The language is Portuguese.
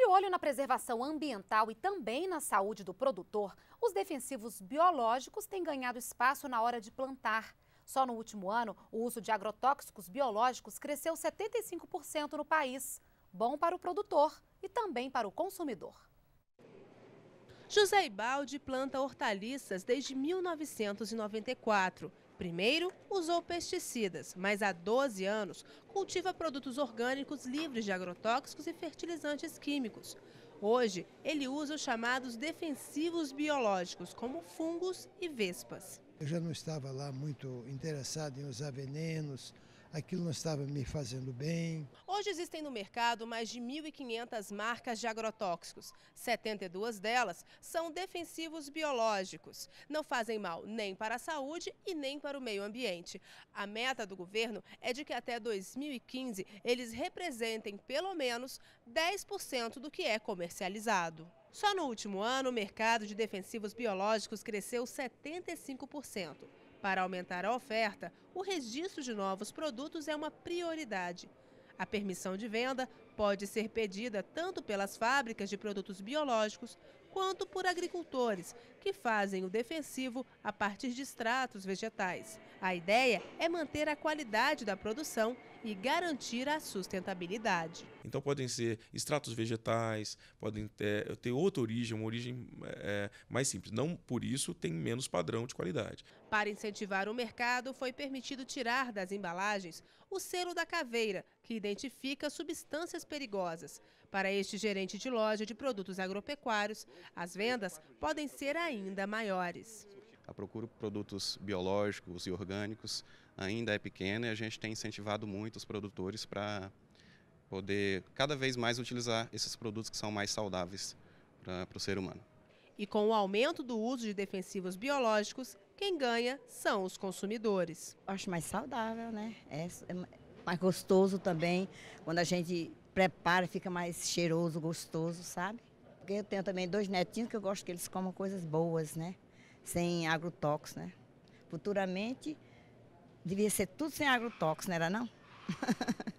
De olho na preservação ambiental e também na saúde do produtor, os defensivos biológicos têm ganhado espaço na hora de plantar. Só no último ano, o uso de agrotóxicos biológicos cresceu 75% no país. Bom para o produtor e também para o consumidor. José Ibaldi planta hortaliças desde 1994 Primeiro, usou pesticidas, mas há 12 anos cultiva produtos orgânicos livres de agrotóxicos e fertilizantes químicos. Hoje, ele usa os chamados defensivos biológicos, como fungos e vespas. Eu já não estava lá muito interessado em usar venenos, aquilo não estava me fazendo bem. Hoje existem no mercado mais de 1.500 marcas de agrotóxicos. 72 delas são defensivos biológicos. Não fazem mal nem para a saúde e nem para o meio ambiente. A meta do governo é de que até 2015 eles representem pelo menos 10% do que é comercializado. Só no último ano, o mercado de defensivos biológicos cresceu 75%. Para aumentar a oferta, o registro de novos produtos é uma prioridade. A permissão de venda pode ser pedida tanto pelas fábricas de produtos biológicos quanto por agricultores, que fazem o defensivo a partir de extratos vegetais. A ideia é manter a qualidade da produção e garantir a sustentabilidade. Então podem ser extratos vegetais, podem ter, eh, ter outra origem, uma origem é, mais simples. Não por isso tem menos padrão de qualidade. Para incentivar o mercado, foi permitido tirar das embalagens o selo da caveira, que identifica substâncias perigosas. Para este gerente de loja de produtos agropecuários, as vendas podem ser ainda maiores. A procura por produtos biológicos e orgânicos ainda é pequena e a gente tem incentivado muito os produtores para poder cada vez mais utilizar esses produtos que são mais saudáveis para, para o ser humano. E com o aumento do uso de defensivos biológicos, quem ganha são os consumidores. Acho mais saudável, né? É, é mais gostoso também quando a gente prepara, fica mais cheiroso, gostoso, sabe? Porque eu tenho também dois netinhos que eu gosto que eles comam coisas boas, né? Sem agrotóxico, né? Futuramente devia ser tudo sem agrotóxico, não era não?